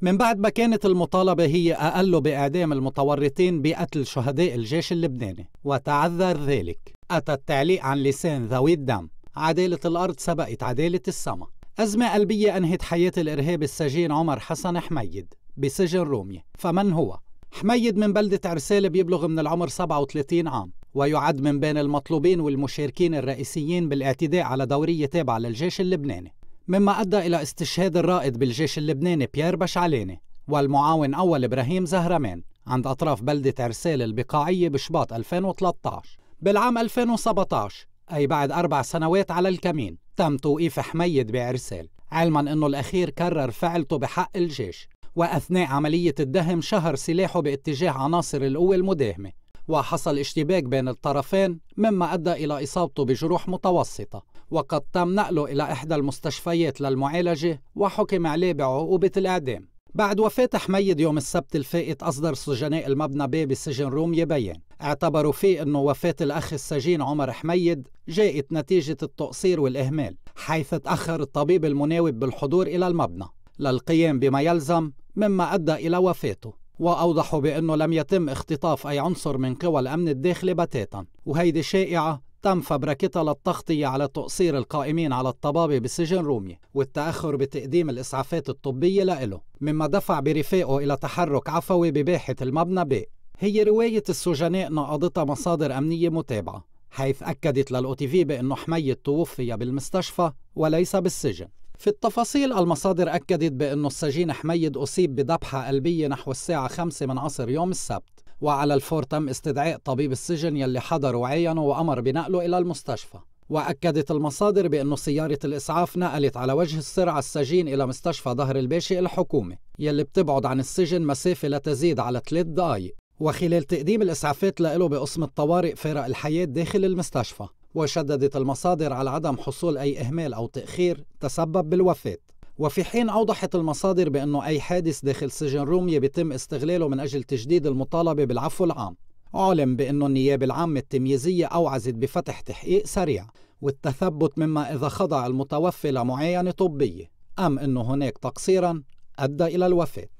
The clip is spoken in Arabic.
من بعد ما كانت المطالبة هي أقل بإعدام المتورطين بقتل شهداء الجيش اللبناني وتعذر ذلك أتى التعليق عن لسان ذوي الدم عدالة الأرض سبقت عدالة السماء أزمة قلبية أنهت حياة الإرهاب السجين عمر حسن حميد بسجن رومية فمن هو؟ حميد من بلدة عرسالة بيبلغ من العمر 37 عام ويعد من بين المطلوبين والمشاركين الرئيسيين بالاعتداء على دورية تابعة للجيش اللبناني مما أدى إلى استشهاد الرائد بالجيش اللبناني بيير بشعلاني والمعاون أول إبراهيم زهرمان عند أطراف بلدة عرسال البقاعية بشباط 2013 بالعام 2017 أي بعد أربع سنوات على الكمين تم توقيف حميد بعرسال علما أنه الأخير كرر فعلته بحق الجيش وأثناء عملية الدهم شهر سلاحه باتجاه عناصر القوة المداهمة وحصل اشتباك بين الطرفين مما أدى إلى إصابته بجروح متوسطة وقد تم نقله إلى إحدى المستشفيات للمعالجة وحكم عليه بعقوبة الإعدام بعد وفاة حميد يوم السبت الفائت أصدر سجناء المبنى بي بسجن روم يبين اعتبروا فيه أنه وفاة الأخ السجين عمر حميد جاءت نتيجة التقصير والإهمال حيث تأخر الطبيب المناوب بالحضور إلى المبنى للقيام بما يلزم مما أدى إلى وفاته وأوضحوا بأنه لم يتم اختطاف أي عنصر من قوى الأمن الداخلي بتاتا وهيدي شائعة تم فبركتها للتغطية على تقصير القائمين على الطبابة بسجن رومي والتأخر بتقديم الإسعافات الطبية لإله مما دفع برفاقه إلى تحرك عفوي بباحة المبنى ب هي رواية السجناء نقضتها مصادر أمنية متابعة حيث أكدت للأوتيفي بأنه حميد توفي بالمستشفى وليس بالسجن في التفاصيل المصادر أكدت بأن السجين حميد أصيب بذبحة قلبية نحو الساعة 5 من عصر يوم السبت وعلى الفور تم استدعاء طبيب السجن يلي حضر وعينه وأمر بنقله إلى المستشفى وأكدت المصادر بأن سيارة الإسعاف نقلت على وجه السرعة السجين إلى مستشفى ظهر البيشي الحكومي يلي بتبعد عن السجن مسافة لا تزيد على ثلاث دقايق وخلال تقديم الإسعافات له بقسم الطوارئ فرق الحياة داخل المستشفى وشددت المصادر على عدم حصول أي إهمال أو تأخير تسبب بالوفاة وفي حين أوضحت المصادر بأنه أي حادث داخل سجن روميا بيتم استغلاله من أجل تجديد المطالبة بالعفو العام أعلم بأنه النيابة العامة التمييزية أوعزت بفتح تحقيق سريع والتثبت مما إذا خضع المتوفي لمعاينة طبية أم أنه هناك تقصيرا أدى إلى الوفاة